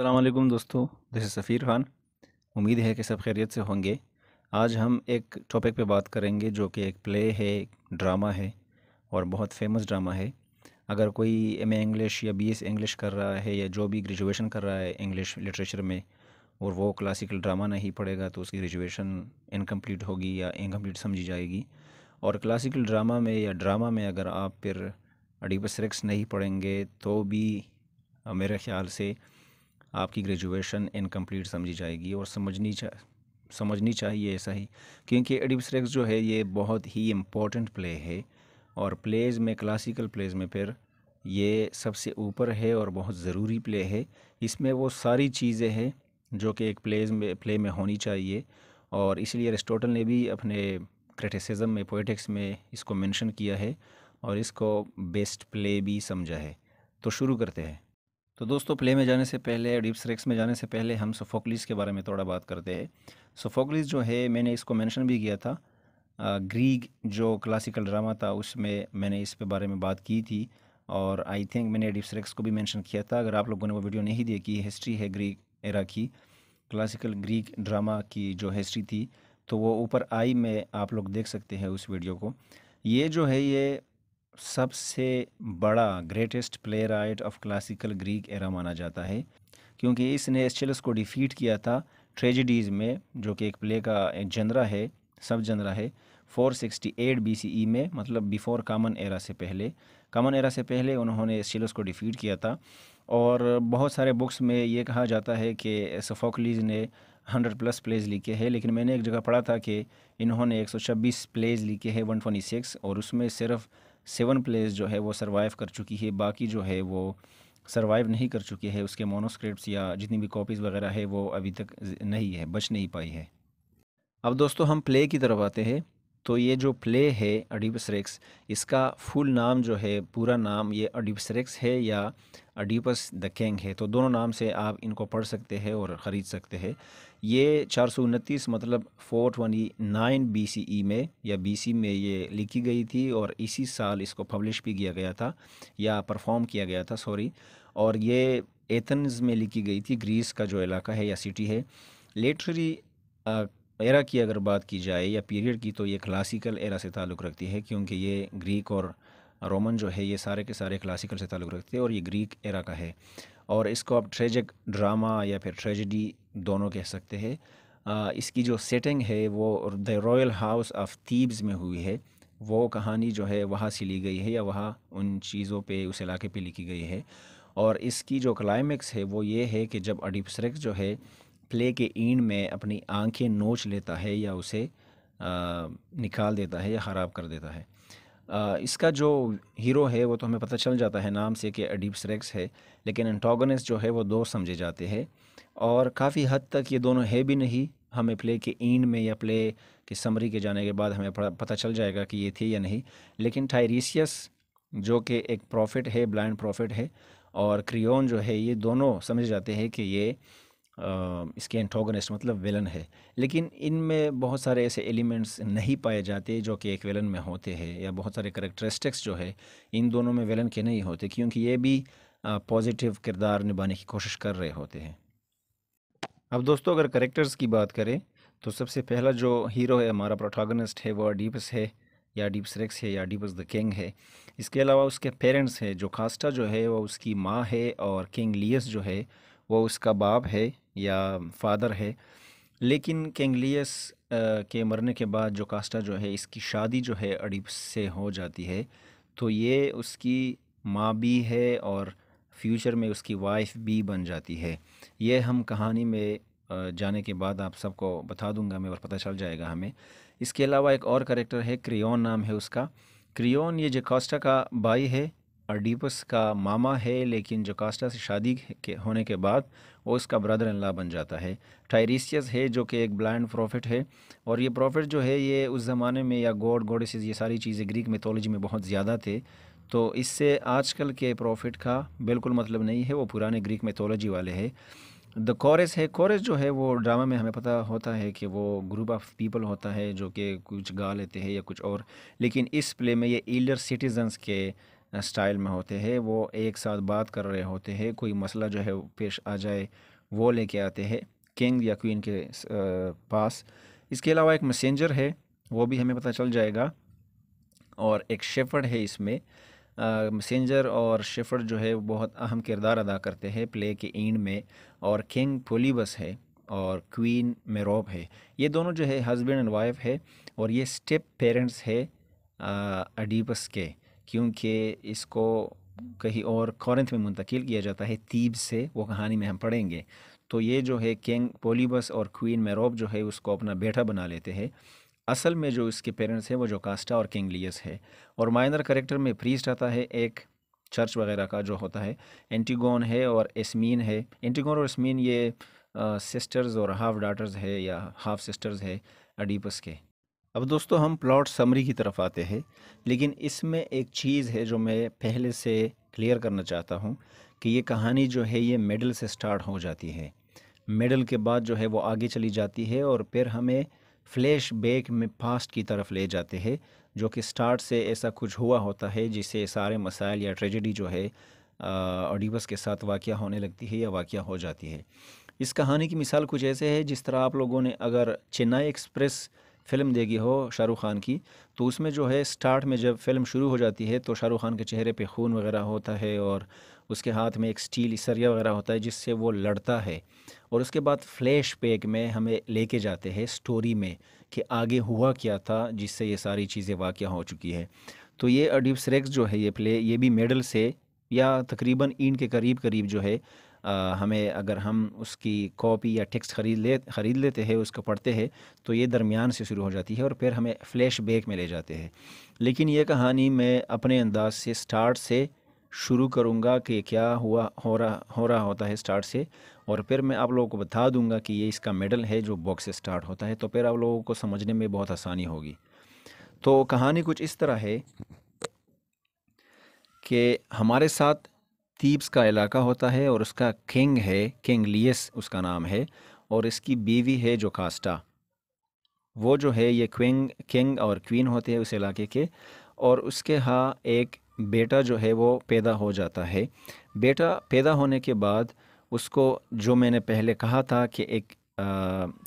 अल्लाम दोस्तों this is सफ़ीर Khan उम्मीद है कि सब खैरियत से होंगे आज हम एक टॉपिक पे बात करेंगे जो कि एक प्ले है ड्रामा है और बहुत फेमस ड्रामा है अगर कोई एम इंग्लिश या बी एस इंग्लिश कर रहा है या जो भी ग्रेजुएशन कर रहा है इंग्लिश लिटरेचर में और वो क्लासिकल ड्रामा नहीं पढ़ेगा तो उसकी ग्रेजुएशन इनकम्प्लीट होगी या इनकम्प्लीट समझी जाएगी और क्लासिकल ड्रामा में या ड्रामा में अगर आप फिर अडीपस रिक्स नहीं पढ़ेंगे तो भी मेरे ख्याल से आपकी ग्रेजुएशन इनकम्प्लीट समझी जाएगी और समझनी चा समझनी चाहिए ऐसा ही क्योंकि एडिप्स रेक्स जो है ये बहुत ही इम्पोर्टेंट प्ले है और प्लेज़ में क्लासिकल प्लेज़ में फिर ये सबसे ऊपर है और बहुत ज़रूरी प्ले है इसमें वो सारी चीज़ें हैं जो कि एक प्लेज में प्ले में होनी चाहिए और इसलिए एरिस्टोटल ने भी अपने क्रिटिसिज्म में पोइटिक्स में इसको मेंशन किया है और इसको बेस्ट प्ले भी समझा है तो शुरू करते हैं तो दोस्तों प्ले में जाने से पहले डिप्स रेक्स में जाने से पहले हम सोफोकलिस के बारे में थोड़ा बात करते हैं सोफोकलिस जो है मैंने इसको मेंशन भी किया था ग्रीक जो क्लासिकल ड्रामा था उसमें मैंने इस पे बारे में बात की थी और आई थिंक मैंने डिप्स रेक्स को भी मेंशन किया था अगर आप लोगों ने वो वीडियो नहीं देखी हिस्ट्री है ग्रीक एरा की क्लासिकल ग्रीक ड्रामा की जो हिस्ट्री थी तो वो ऊपर आई में आप लोग देख सकते हैं उस वीडियो को ये जो है ये सबसे बड़ा greatest playwright of classical Greek era माना जाता है क्योंकि इसने एस्चेलस को डिफ़ीट किया था ट्रेजिडीज़ में जो कि एक प्ले का एक जनरा है सब जनरा है 468 बीसीई e में मतलब बिफोर कामन एरा से पहले कामन एरा से पहले उन्होंने एस्चेलस को डिफ़ीट किया था और बहुत सारे बुक्स में ये कहा जाता है कि सफोकलीज ने 100 प्लस प्लेज लिखे हैं लेकिन मैंने एक जगह पढ़ा था कि इन्होंने 126 प्लेज लिखे हैं 126 और उसमें सिर्फ सेवन प्लेस जो है वो सर्वाइव कर चुकी है बाकी जो है वो सर्वाइव नहीं कर चुकी है उसके मोनोस्क्रिप्ट या जितनी भी कॉपीज़ वगैरह है वो अभी तक नहीं है बच नहीं पाई है अब दोस्तों हम प्ले की तरफ आते हैं तो ये जो प्ले है अडिपस रेक्स इसका फुल नाम जो है पूरा नाम ये अडिपस रेक्स है या अडिपस द केंग है तो दोनों नाम से आप इनको पढ़ सकते हैं और ख़रीद सकते हैं ये चार सौ उनतीस मतलब four twenty nine B C E में या बी सी में ये लिखी गई थी और इसी साल इसको पब्लिश भी किया गया था या परफॉर्म किया गया था सॉरी और ये एथन्स में लिखी गई थी ग्रीस का जो इलाका है या सिटी है लेटरी एरा की अगर बात की जाए या पीरियड की तो ये क्लासिकल एरा से ताल्लुक़ रखती है क्योंकि ये ग्रीक और रोमन जो है ये सारे के सारे क्लासिकल से ताल्लुक़ रखते हैं और ये ग्रीक एरा का है और इसको आप ट्रेजिक ड्रामा या फिर ट्रेजिडी दोनों कह सकते हैं इसकी जो सेटिंग है वो the royal house of Thebes में हुई है वो कहानी जो है वहाँ से ली गई है या वहाँ उन चीज़ों पे उस इलाके पे लिखी गई है और इसकी जो क्लाइमेक्स है वो ये है कि जब अडिपसरेक्स जो है प्ले के ईंड में अपनी आंखें नोच लेता है या उसे आ, निकाल देता है या ख़राब कर देता है आ, इसका जो हीरो है वो तो हमें पता चल जाता है नाम से कि अडीब स्रेक्स है लेकिन एंटागनिस जो है वो दो समझे जाते हैं और काफ़ी हद तक ये दोनों है भी नहीं हमें प्ले के ईंड में या प्ले के समरी के जाने के बाद हमें पता चल जाएगा कि ये थे या नहीं लेकिन टायरीसियस जो कि एक प्रॉफिट है ब्लाइंड प्रॉफिट है और क्रियोन जो है ये दोनों समझ जाते हैं कि ये इसके एंटोगनिस्ट मतलब विलन है लेकिन इनमें बहुत सारे ऐसे एलिमेंट्स नहीं पाए जाते जो कि एक विलन में होते हैं या बहुत सारे करेक्टरिस्टिक्स जो है इन दोनों में विलन के नहीं होते क्योंकि ये भी पॉजिटिव किरदार निभाने की कोशिश कर रहे होते हैं अब दोस्तों अगर करेक्टर्स की बात करें तो सबसे पहला जो हीरो है हमारा प्रोटागनिस्ट है वो अडीपस है या डीप रेक्स है या डीपस द किंग है इसके अलावा उसके पेरेंट्स हैं जो कास्टा जो है वो उसकी माँ है और किंग लियस जो है वो उसका बाप है या फादर है लेकिन केंगलियस के मरने के बाद जो कास्टा जो है इसकी शादी जो है अडीब से हो जाती है तो ये उसकी माँ भी है और फ्यूचर में उसकी वाइफ भी बन जाती है ये हम कहानी में जाने के बाद आप सबको बता दूंगा मैं और पता चल जाएगा हमें इसके अलावा एक और करेक्टर है क्रियोन नाम है उसका क्रियोन ये जेकोस्टा का भाई है अडीपस का मामा है लेकिन जोकास्टा से शादी के होने के बाद वो उसका ब्रदर इन ला बन जाता है टायरिसियस है जो कि एक ब्लाइंड प्रॉफिट है और ये प्रॉफिट जो है ये उस ज़माने में या गॉड गोडिस ये सारी चीज़ें ग्रीक मेथोलॉजी में बहुत ज़्यादा थे तो इससे आजकल के प्रॉफिट का बिल्कुल मतलब नहीं है वो पुराने ग्रीक मेथोलॉजी वाले है द कॉरेस है कॉरेस जो है वो ड्रामा में हमें पता होता है कि वो ग्रुप ऑफ पीपल होता है जो कि कुछ गा लेते हैं या कुछ और लेकिन इस प्ले में ये एल्डर सिटीजन्स के स्टाइल में होते हैं वो एक साथ बात कर रहे होते हैं कोई मसला जो है पेश आ जाए वो लेके आते हैं किंग या क्वीन के पास इसके अलावा एक मैसेंजर है वो भी हमें पता चल जाएगा और एक शेफर्ड है इसमें मैसेंजर और शेफर्ड जो है बहुत अहम किरदार अदा करते हैं प्ले के एंड में और किंग पोलीबस है और क्वीन मेरोब है ये दोनों जो है हस्बैंड एंड वाइफ है और ये स्टेप पेरेंट्स है अडीपस के क्योंकि इसको कहीं और कौरंथ में मुंतकिल किया जाता है तीब से वो कहानी में हम पढ़ेंगे तो ये जो है किंग पोलिबस और क्वीन मेरोब जो है उसको अपना बेटा बना लेते हैं असल में जो इसके पेरेंट्स हैं वो जो कास्टा और किंग लियस है और माइनर करेक्टर में प्रीस्ट आता है एक चर्च वगैरह का जो होता है एंटीगोन है और एसमीन है एंटीगोन और एसमीन ये सिस्टर्स और हाफ डाटर्स है या हाफ सिस्टर्स है अडीपस के अब दोस्तों हम प्लॉट समरी की तरफ आते हैं लेकिन इसमें एक चीज़ है जो मैं पहले से क्लियर करना चाहता हूँ कि ये कहानी जो है ये मेडल से स्टार्ट हो जाती है मेडल के बाद जो है वो आगे चली जाती है और फिर हमें फ्लैश बैक में पास्ट की तरफ ले जाते हैं जो कि स्टार्ट से ऐसा कुछ हुआ होता है जिससे सारे मसाइल या ट्रेजडी जो है ऑडिबस के साथ वाक़ होने लगती है या वाक़ हो जाती है इस कहानी की मिसाल कुछ ऐसे है जिस तरह आप लोगों ने अगर चेन्नई एक्सप्रेस फ़िल्म देगी हो शाहरुख खान की तो उसमें जो है स्टार्ट में जब फिल्म शुरू हो जाती है तो शाहरुख खान के चेहरे पे खून वगैरह होता है और उसके हाथ में एक स्टील सरिया वगैरह होता है जिससे वो लड़ता है और उसके बाद फ्लैश पैक में हमें लेके जाते हैं स्टोरी में कि आगे हुआ क्या था जिससे ये सारी चीज़ें वाक़ हो चुकी है तो ये अडीब सरेक्स जो है ये प्ले ये भी मेडल से या तकरीबन इन के करीब करीब जो है हमें अगर हम उसकी कॉपी या टेक्स्ट ख़रीद ले ख़रीद लेते हैं उसको पढ़ते हैं तो ये दरमियान से शुरू हो जाती है और फिर हमें फ्लैश बैक में ले जाते हैं लेकिन ये कहानी मैं अपने अंदाज से स्टार्ट से शुरू करूँगा कि क्या हुआ हो रहा हो रहा होता है स्टार्ट से और फिर मैं आप लोगों को बता दूंगा कि ये इसका मेडल है जो बॉक्स से स्टार्ट होता है तो फिर आप लोगों को समझने में बहुत आसानी होगी तो कहानी कुछ इस तरह है कि हमारे साथ तीब्स का इलाका होता है और उसका किंग है किंग लियस उसका नाम है और इसकी बीवी है जो कास्टा वो जो है ये क्विंग किंग और क्वीन होते हैं उस इलाके के और उसके हाँ एक बेटा जो है वो पैदा हो जाता है बेटा पैदा होने के बाद उसको जो मैंने पहले कहा था कि एक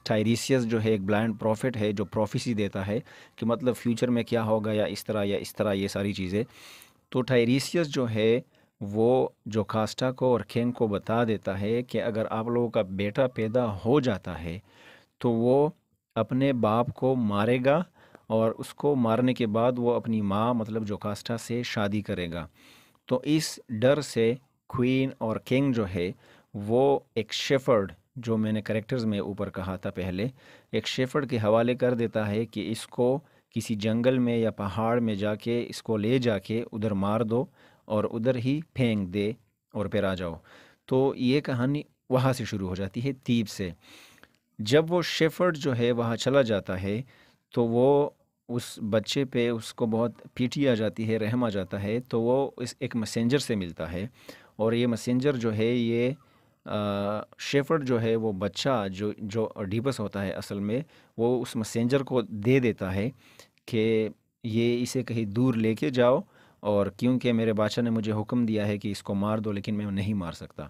टायरिसियस जो है एक ब्लाइंड प्रॉफिट है जो प्रोफेसी देता है कि मतलब फ्यूचर में क्या होगा या इस तरह या इस तरह ये सारी चीज़ें तो टायरिसियस जो है वो जोकास्टा को और खेंग को बता देता है कि अगर आप लोगों का बेटा पैदा हो जाता है तो वो अपने बाप को मारेगा और उसको मारने के बाद वो अपनी माँ मतलब जोकास्टा से शादी करेगा तो इस डर से क्वीन और किंग जो है वो एक शेफर्ड जो मैंने करेक्टर्स में ऊपर कहा था पहले एक शेफर्ड के हवाले कर देता है कि इसको किसी जंगल में या पहाड़ में जाके इसको ले जाके उधर मार दो और उधर ही फेंक दे और फिर आ जाओ तो ये कहानी वहाँ से शुरू हो जाती है तीब से जब वो शेफर्ड जो है वहाँ चला जाता है तो वो उस बच्चे पे उसको बहुत पीटी आ जाती है रहम आ जाता है तो वो इस एक मैसेंजर से मिलता है और ये मैसेंजर जो है ये शेफर्ड जो है वो बच्चा जो जो डीपस होता है असल में वो उस मैसेंजर को दे देता है कि ये इसे कहीं दूर लेके जाओ और क्योंकि मेरे बादशाह ने मुझे हुक्म दिया है कि इसको मार दो लेकिन मैं नहीं मार सकता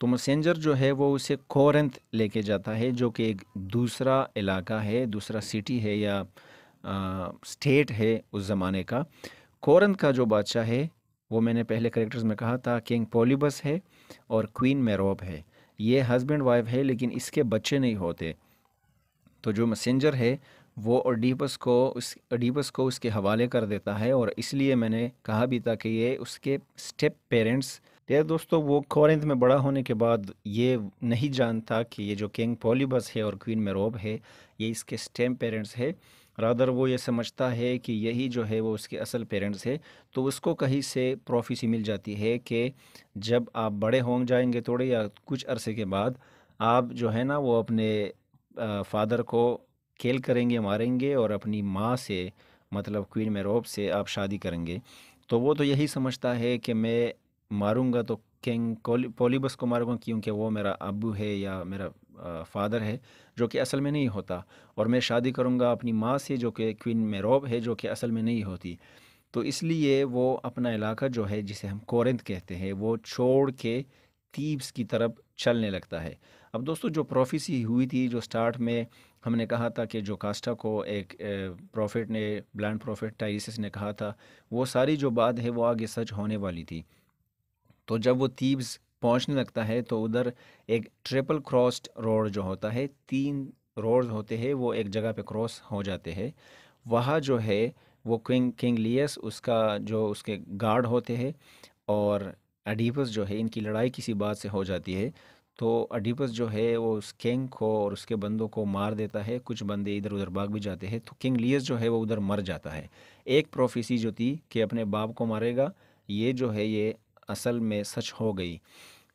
तो मसेंजर जो है वो उसे कोरंथ लेके जाता है जो कि एक दूसरा इलाका है दूसरा सिटी है या आ, स्टेट है उस ज़माने का कोरंथ का जो बादशाह है वो मैंने पहले करेक्टर्स में कहा था किंग पोलिबस है और क्वीन मेरोब है ये हस्बैंड वाइफ है लेकिन इसके बच्चे नहीं होते तो जो मसेंजर है वो ओडिपस को उस ओडिपस को उसके हवाले कर देता है और इसलिए मैंने कहा भी था कि ये उसके स्टेप पेरेंट्स यार दोस्तों वो कॉरिंथ में बड़ा होने के बाद ये नहीं जानता कि ये जो किंग पॉलीबस है और क्वीन मेरोब है ये इसके स्टेम पेरेंट्स है रादर वो ये समझता है कि यही जो है वो उसके असल पेरेंट्स है तो उसको कहीं से प्रोफेसी मिल जाती है कि जब आप बड़े होंग जाएंगे थोड़े या कुछ अरसे के बाद आप जो है ना वो अपने फादर को खेल करेंगे मारेंगे और अपनी माँ से मतलब क्वीन मेरोप से आप शादी करेंगे तो वो तो यही समझता है कि मैं मारूंगा तो किंग पोलिबस को मारूंगा क्योंकि वो मेरा अबू है या मेरा फ़ादर है जो कि असल में नहीं होता और मैं शादी करूंगा अपनी माँ से जो कि क्वीन रोब है जो कि असल में नहीं होती तो इसलिए वो अपना इलाका जो है जिसे हम कोरेंत कहते हैं वो छोड़ के तीब्स की तरफ चलने लगता है अब दोस्तों जो प्रोफेसी हुई थी जो स्टार्ट में हमने कहा था कि जो कास्टा को एक प्रॉफिट ने ब्लैंड प्रॉफिट टाइसिस ने कहा था वो सारी जो बात है वो आगे सच होने वाली थी तो जब वो तीब्स पहुंचने लगता है तो उधर एक ट्रिपल क्रॉस्ड रोड जो होता है तीन रोड होते हैं वो एक जगह पे क्रॉस हो जाते हैं वहाँ जो है वो किंग किंग लियस उसका जो उसके गार्ड होते हैं और एडिपस जो है इनकी लड़ाई किसी बात से हो जाती है तो अडीपस जो है वो उस किंग को और उसके बंदों को मार देता है कुछ बंदे इधर उधर भाग भी जाते हैं तो किंग लियस जो है वो उधर मर जाता है एक प्रोफेसी जो थी कि अपने बाप को मारेगा ये जो है ये असल में सच हो गई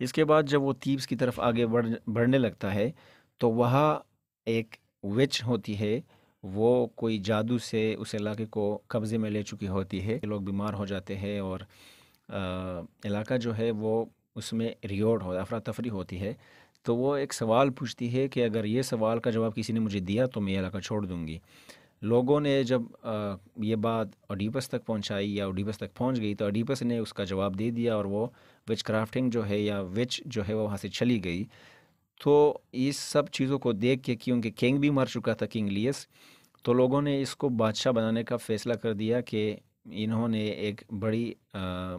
इसके बाद जब वो तीब्स की तरफ आगे बढ़ बढ़ने लगता है तो वहाँ एक विच होती है वो कोई जादू से उस इलाके को कब्ज़े में ले चुकी होती है लोग बीमार हो जाते हैं और इलाका जो है वो उसमें रिवॉर्ड हो अफरा तफरी होती है तो वो एक सवाल पूछती है कि अगर ये सवाल का जवाब किसी ने मुझे दिया तो मैं ये इलाका छोड़ दूँगी लोगों ने जब ये बात ओडिपस तक पहुंचाई या ओडिपस तक पहुंच गई तो ओडिपस ने उसका जवाब दे दिया और वो विच क्राफ्टिंग जो है या विच जो है वो वहाँ से चली गई तो इस सब चीज़ों को देख के क्योंकि किंग भी मर चुका था किंग लियस तो लोगों ने इसको बादशाह बनाने का फ़ैसला कर दिया कि इन्होंने एक बड़ी आ,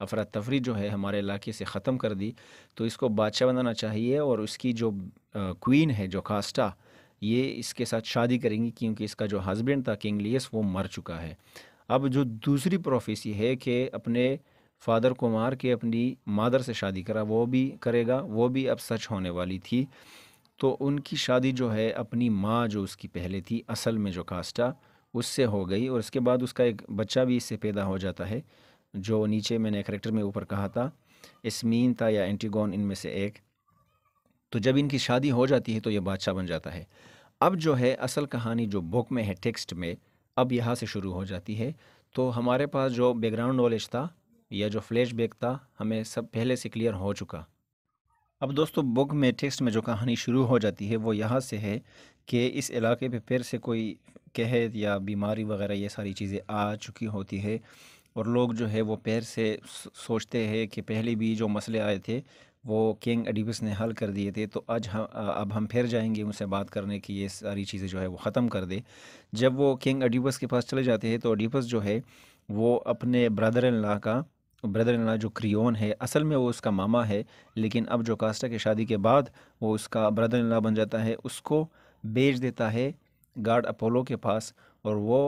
अफरा तफरी जो है हमारे इलाके से ख़त्म कर दी तो इसको बादशाह बनाना चाहिए और उसकी जो क्वीन है जो कास्टा ये इसके साथ शादी करेंगी क्योंकि इसका जो हस्बैंड था किंग लियस वो मर चुका है अब जो दूसरी प्रोफेसी है कि अपने फादर को मार के अपनी मादर से शादी करा वो भी करेगा वो भी अब सच होने वाली थी तो उनकी शादी जो है अपनी माँ जो उसकी पहले थी असल में जो कास्टा उससे हो गई और उसके बाद उसका एक बच्चा भी इससे पैदा हो जाता है जो नीचे मैंने करेक्टर में ऊपर कहा था इसमीन था या एंटीगोन इनमें से एक तो जब इनकी शादी हो जाती है तो ये बादशाह बन जाता है अब जो है असल कहानी जो बुक में है टेक्स्ट में अब यहाँ से शुरू हो जाती है तो हमारे पास जो बैकग्राउंड नॉलेज था या जो फ्लैश बैक था हमें सब पहले से क्लियर हो चुका अब दोस्तों बुक में टेक्स्ट में जो कहानी शुरू हो जाती है वो यहाँ से है कि इस इलाके पे फिर से कोई कहत या बीमारी वगैरह ये सारी चीज़ें आ चुकी होती है और लोग जो है वो पैर से सोचते हैं कि पहले भी जो मसले आए थे वो किंग एडिबस ने हल कर दिए थे तो आज हम अब हम फिर जाएंगे उनसे बात करने की ये सारी चीज़ें जो है वो ख़त्म कर दे जब वो किंग एडिबस के पास चले जाते हैं तो अडिबस जो है वो अपने ब्रदर इन ला का ब्रदर इन ला जो क्रियोन है असल में वो उसका मामा है लेकिन अब जो कास्टा की शादी के बाद वो उसका ब्रदर इन ला बन जाता है उसको बेच देता है गार्ड अपोलो के पास और वो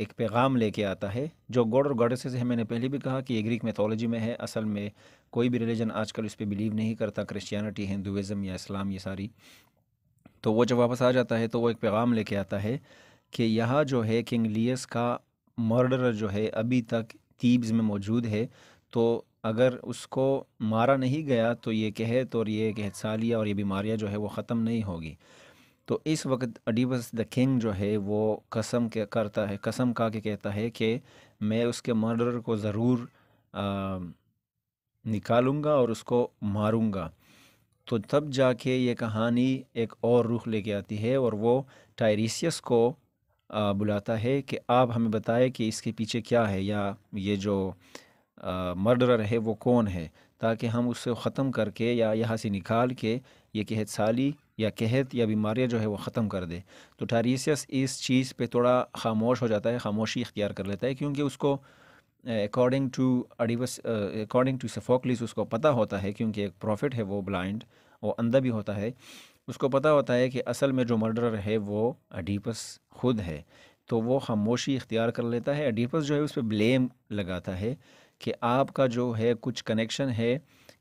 एक पैगाम लेके आता है जो गॉड और गॉडेसेस है मैंने पहले भी कहा कि ये ग्रीक मैथोलॉजी में है असल में कोई भी रिलीजन आजकल इस पर बिलीव नहीं करता क्रिश्चियनिटी हिंदुज़म या इस्लाम ये सारी तो वो जब वापस आ जाता है तो वो एक पैगाम लेके आता है कि यह जो है किंग लियस का मर्डर जो है अभी तक तीब्स में मौजूद है तो अगर उसको मारा नहीं गया तो ये कहत तो और ये कहत सालिया और ये बीमारियाँ जो है वो ख़त्म नहीं होगी तो इस वक्त अडीबस द किंग जो है वो कसम के करता है कसम खा के कहता है कि मैं उसके मर्डर को ज़रूर निकालूंगा और उसको मारूंगा तो तब जाके ये कहानी एक और रुख लेके आती है और वो टायरिसियस को बुलाता है कि आप हमें बताएं कि इसके पीछे क्या है या ये जो मर्डरर है वो कौन है ताकि हम उससे ख़त्म करके या यहाँ से निकाल के ये कहत साली या कहत या बीमारियाँ जो है वो ख़त्म कर दे तो टारीसियस इस चीज़ पे थोड़ा खामोश हो जाता है खामोशी इख्तियार कर लेता है क्योंकि उसको according to Oedipus according to Sophocles उसको पता होता है क्योंकि एक प्रॉफिट है वो ब्लाइंड वो अंधा भी होता है उसको पता होता है कि असल में जो मर्डर है वो अडीपस खुद है तो वो खामोशी इख्तियार कर लेता है अडीपस जो है उस पर ब्लेम लगाता है कि आपका जो है कुछ कनेक्शन है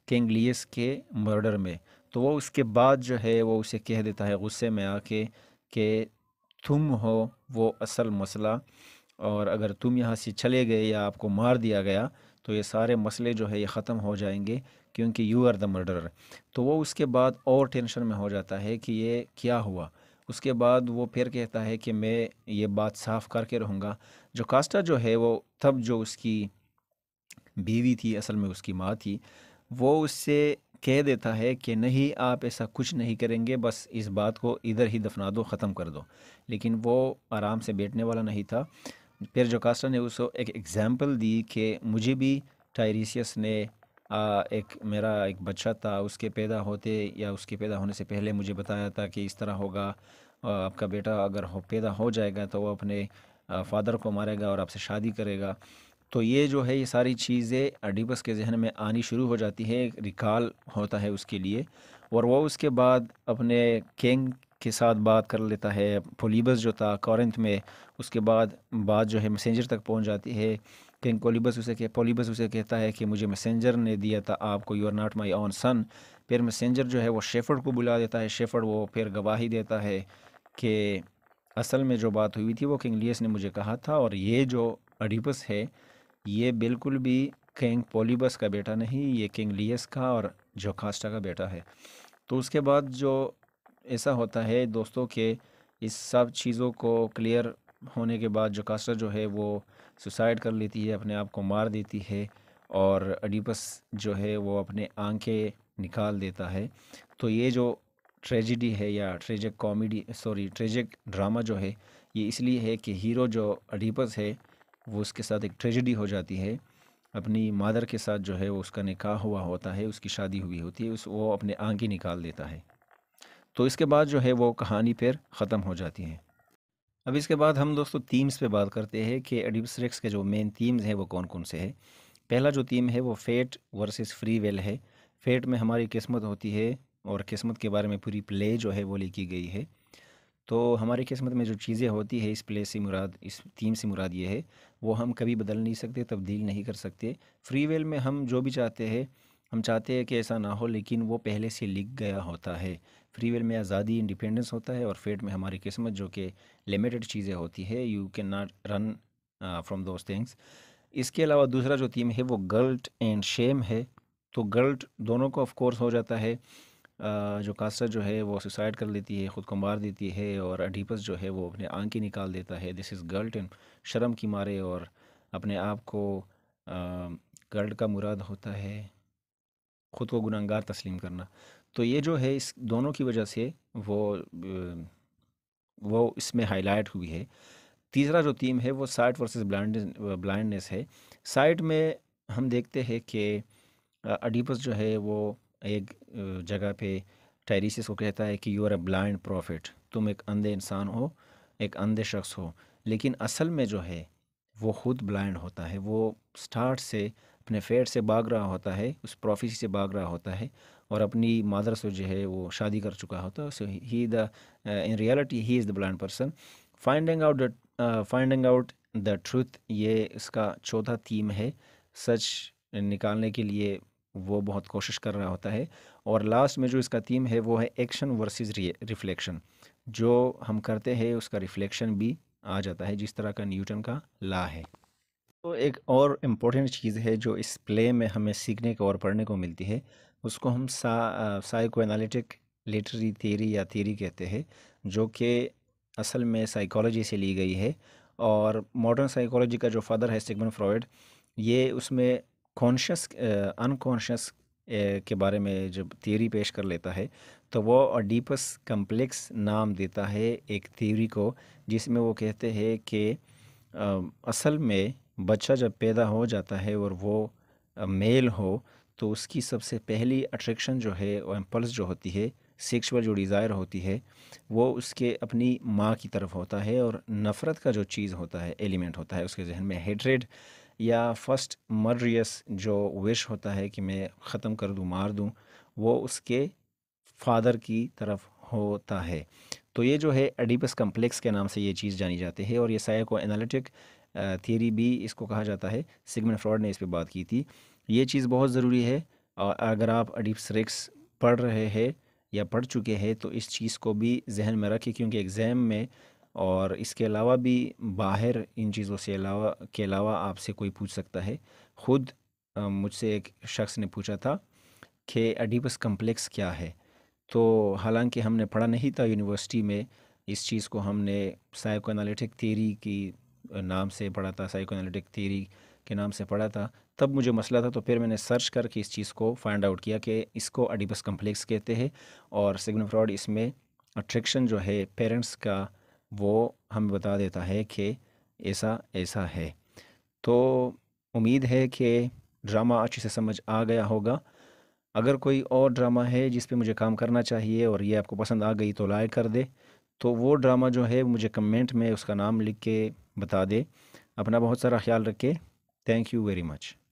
किंग लियस के मर्डर में तो वो उसके बाद जो है वो उसे कह देता है गुस्से में आके कि तुम हो वो असल मसला और अगर तुम यहाँ से चले गए या आपको मार दिया गया तो ये सारे मसले जो है ये ख़त्म हो जाएंगे क्योंकि यू आर द मर्डर तो वो उसके बाद और टेंशन में हो जाता है कि ये क्या हुआ उसके बाद वो फिर कहता है कि मैं ये बात साफ़ करके रहूँगा जो कास्टा जो है वो तब जो उसकी बीवी थी असल में उसकी माँ थी वो उससे कह देता है कि नहीं आप ऐसा कुछ नहीं करेंगे बस इस बात को इधर ही दफना दो ख़त्म कर दो लेकिन वो आराम से बैठने वाला नहीं था फिर जोकास्टा ने उसको एक एग्ज़ाम्पल दी कि मुझे भी टायरिसियस ने आ, एक मेरा एक बच्चा था उसके पैदा होते या उसके पैदा होने से पहले मुझे बताया था कि इस तरह होगा आपका बेटा अगर हो पैदा हो जाएगा तो वो अपने फ़ादर को मारेगा और आपसे शादी करेगा तो ये जो है ये सारी चीज़ें अडिपस के जहन में आनी शुरू हो जाती है रिकाल होता है उसके लिए और वह उसके बाद अपने किंग के साथ बात कर लेता है पोलिबस जो था कॉरेंथ में उसके बाद बात जो है मैसेंजर तक पहुंच जाती है किंग पोलिबस उसे कह पोलिबस उसे कहता है कि मुझे मैसेंजर ने दिया था आपको you are not my own son फिर मैसेंजर जो है वो शेफर्ड को बुला देता है शेफर्ड वो फिर गवाही देता है कि असल में जो बात हुई थी वो किंग लियस ने मुझे कहा था और ये जो अडिपस है ये बिल्कुल भी किंग पोलिबस का बेटा नहीं ये किंग लियस का और जोखास्टा का बेटा है तो उसके बाद जो ऐसा होता है दोस्तों के इस सब चीज़ों को क्लियर होने के बाद जोकास्टा जो है वो सुसाइड कर लेती है अपने आप को मार देती है और अडीपस जो है वो अपने आंखें निकाल देता है तो ये जो ट्रेजिडी है या tragic comedy sorry tragic drama जो है ये इसलिए है कि हीरो जो अडीपस है वो उसके साथ एक ट्रेजिडी हो जाती है अपनी मादर के साथ जो है वो उसका निकाह हुआ होता है उसकी शादी हुई होती है उस वो अपने आँखें निकाल देता है तो इसके बाद जो है वो कहानी फिर ख़त्म हो जाती है अब इसके बाद हम दोस्तों थीम्स पे बात करते हैं कि एडिप्स रिक्स के जो मेन थीम्स हैं वो कौन कौन से हैं पहला जो थीम है वो फेट वर्सेस फ्री वेल है फेट में हमारी किस्मत होती है और किस्मत के बारे में पूरी प्ले जो है वो लिखी गई है तो हमारी किस्मत में जो चीज़ें होती है इस प्ले से मुराद इस थीम से मुराद ये है वो हम कभी बदल नहीं सकते तब्दील नहीं कर सकते फ्री वेल में हम जो भी चाहते हैं हम चाहते हैं कि ऐसा ना हो लेकिन वो पहले से लिख गया होता है फ्री वेल में आज़ादी इंडिपेंडेंस होता है और फेट में हमारी किस्मत जो कि लिमिटेड चीज़ें होती है you can not run from those things इसके अलावा दूसरा जो थीम है वो गर्ल्ट एंड शेम है तो गर्ल्ट दोनों को ऑफ कोर्स हो जाता है जो कासर जो है वो सुसाइड कर लेती है ख़ुद को मार देती है और अडीपस जो है वो अपने आंखें निकाल देता है दिस इज़ गर्ल्ट इन शर्म की मारे और अपने आप को गर्ल्ट का मुराद होता है ख़ुद को गुनागार तस्लीम करना तो ये जो है इस दोनों की वजह से वो वो इसमें हाईलाइट हुई है तीसरा जो थीम है वो साइट वर्सेस ब्लाइंड ब्लाइंडनेस है साइट में हम देखते हैं कि अडीपस जो है वो एक जगह पे टैरिस को कहता है कि you are a blind prophet तुम एक अंधे इंसान हो एक अंधे शख्स हो लेकिन असल में जो है वो खुद ब्लाइंड होता है वो स्टार्ट से अपने फेड से भाग रहा होता है उस प्रोफेसी से भाग रहा होता है और अपनी मादर से जो है वो शादी कर चुका होता है so he the in reality he is the blind person finding out finding out the truth ये इसका चौथा थीम है सच निकालने के लिए वो बहुत कोशिश कर रहा होता है और लास्ट में जो इसका थीम है वो है एक्शन वर्सेस रिफ्लेक्शन जो हम करते हैं उसका रिफ्लेक्शन भी आ जाता है जिस तरह का न्यूटन का ला है तो एक और इम्पोर्टेंट चीज़ है जो इस प्ले में हमें सीखने को और पढ़ने को मिलती है उसको हम साइको एनालिटिक लिटरी थेरी या थेरी कहते हैं जो कि असल में साइकोलॉजी से ली गई है और मॉडर्न साइकोलॉजी का जो फादर है सिगमन फ्रॉयड ये उसमें कॉन्शियस अनकॉन्शियस के बारे में जब थियोरी पेश कर लेता है तो वो डीपस कम्प्लेक्स नाम देता है एक थियोरी को जिसमें वो कहते हैं कि असल में बच्चा जब पैदा हो जाता है और वो मेल हो तो उसकी सबसे पहली अट्रैक्शन जो है और एम्पल्स जो होती है सेक्सुअल जो डिज़ायर होती है वो उसके अपनी माँ की तरफ होता है और नफ़रत का जो चीज़ होता है एलिमेंट होता है उसके जहन में हेड्रेड या फर्स्ट मर्रियस जो विश होता है कि मैं ख़त्म कर दूँ मार दूँ वो उसके फादर की तरफ होता है तो ये जो है एडिपस कम्प्लेक्स के नाम से ये चीज़ जानी जाती है और ये साइको एनालिटिक थियरी भी इसको कहा जाता है सिगमेंट फ्रॉड ने इस पर बात की थी ये चीज़ बहुत ज़रूरी है और अगर आप एडिपस रिक्स पढ़ रहे हैं या पढ़ चुके हैं तो इस चीज़ को भी जहन में रखें क्योंकि एग्ज़ाम में और इसके अलावा भी बाहर इन चीज़ों से अलावा के अलावा आपसे कोई पूछ सकता है ख़ुद मुझसे एक शख्स ने पूछा था कि एडिपस कम्प्लेक्स क्या है तो हालांकि हमने पढ़ा नहीं था यूनिवर्सिटी में इस चीज़ को हमने साइको एनालिटिक थेरी की नाम से पढ़ा था साइको एनालिटिक थेरी के नाम से पढ़ा था तब मुझे मसला था तो फिर मैंने सर्च करके इस चीज़ को फाइंड आउट किया कि इसको अडिबस कम्प्लेक्स कहते हैं और सिग्नल फ्रॉड इसमें अट्रैक्शन जो है पेरेंट्स का वो हमें बता देता है कि ऐसा ऐसा है तो उम्मीद है कि ड्रामा अच्छे से समझ आ गया होगा अगर कोई और ड्रामा है जिस पे मुझे काम करना चाहिए और ये आपको पसंद आ गई तो लाइक कर दे तो वो ड्रामा जो है मुझे कमेंट में उसका नाम लिख के बता दे अपना बहुत सारा ख्याल रखे थैंक यू वेरी मच